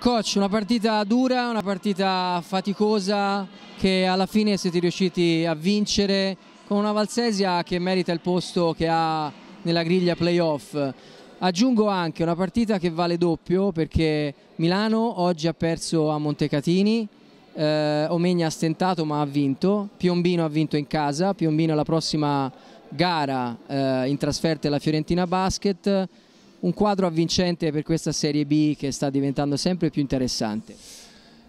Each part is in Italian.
Coach, una partita dura, una partita faticosa che alla fine siete riusciti a vincere con una Valsesia che merita il posto che ha nella griglia playoff. Aggiungo anche una partita che vale doppio perché Milano oggi ha perso a Montecatini, eh, Omegna ha stentato ma ha vinto, Piombino ha vinto in casa, Piombino la prossima gara eh, in trasferta alla Fiorentina Basket, un quadro avvincente per questa Serie B che sta diventando sempre più interessante.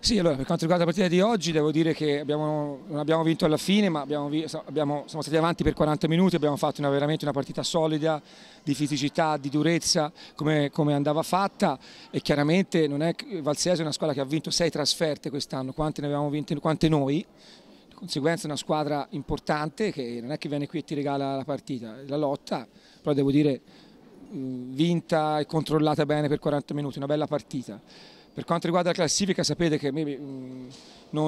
Sì, allora, per quanto riguarda la partita di oggi devo dire che abbiamo, non abbiamo vinto alla fine ma abbiamo, abbiamo, siamo stati avanti per 40 minuti, abbiamo fatto una, veramente una partita solida di fisicità, di durezza come, come andava fatta e chiaramente non è, Valsese è una squadra che ha vinto 6 trasferte quest'anno, quante ne abbiamo vinte quante noi, di conseguenza è una squadra importante che non è che viene qui e ti regala la partita, la lotta, però devo dire vinta e controllata bene per 40 minuti, una bella partita. Per quanto riguarda la classifica sapete che non,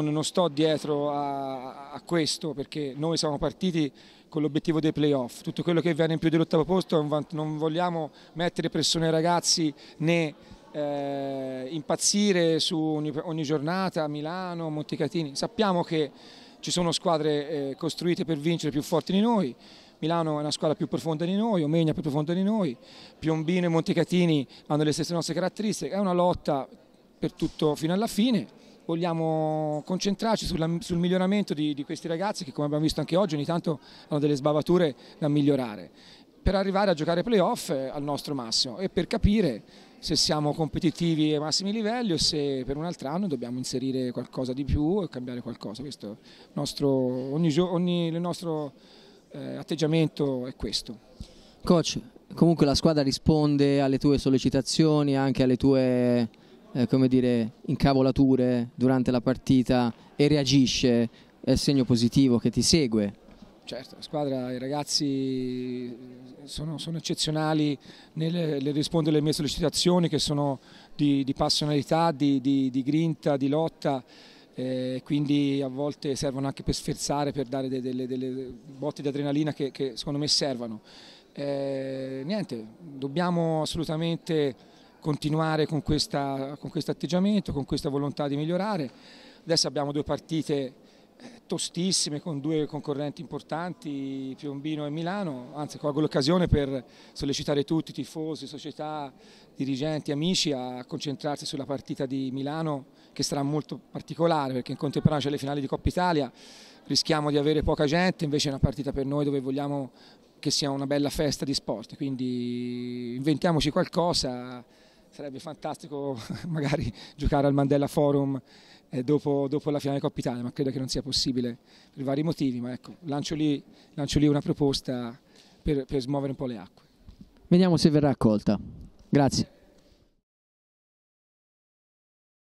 non sto dietro a, a, questo perché noi siamo partiti con l'obiettivo dei playoff, tutto quello che viene in più dell'ottavo posto non vogliamo mettere pressione ai ragazzi né eh, impazzire su ogni, ogni giornata, Milano, Montecatini, sappiamo che ci sono squadre eh, costruite per vincere più forti di noi, Milano è una squadra più profonda di noi, Omegna è più profonda di noi, Piombino e Montecatini hanno le stesse nostre caratteristiche, è una lotta per tutto fino alla fine. Vogliamo concentrarci sulla, sul miglioramento di, di questi ragazzi che come abbiamo visto anche oggi ogni tanto hanno delle sbavature da migliorare per arrivare a giocare playoff eh, al nostro massimo e per capire se siamo competitivi ai massimi livelli o se per un altro anno dobbiamo inserire qualcosa di più e cambiare qualcosa. Questo è il nostro, ogni, ogni, il nostro eh, atteggiamento è questo. Coach, comunque la squadra risponde alle tue sollecitazioni, anche alle tue eh, come dire, incavolature durante la partita e reagisce, è segno positivo che ti segue. Certo, la squadra, i ragazzi eh, sono, sono eccezionali nel, nel, rispondere alle mie sollecitazioni che sono di, di passionalità, di, di, di grinta, di lotta eh, quindi a volte servono anche per sferzare, per dare de delle, delle, botte di adrenalina che, che secondo me servono. Eh, niente, dobbiamo assolutamente continuare con, questa, con questo atteggiamento, con questa volontà di migliorare. Adesso abbiamo due partite tostissime con due concorrenti importanti, Piombino e Milano, anzi colgo l'occasione per sollecitare tutti, tifosi, società, dirigenti, amici a concentrarsi sulla partita di Milano che sarà molto particolare perché in contemporanea c'è le finali di Coppa Italia, rischiamo di avere poca gente, invece è una partita per noi dove vogliamo che sia una bella festa di sport, quindi inventiamoci qualcosa sarebbe fantastico magari giocare al Mandela Forum eh, dopo, dopo, la finale Coppa Italia, ma credo che non sia possibile per vari motivi, ma ecco, lancio lì, lancio lì una proposta per, per smuovere un po' le acque. Vediamo se verrà accolta. Grazie.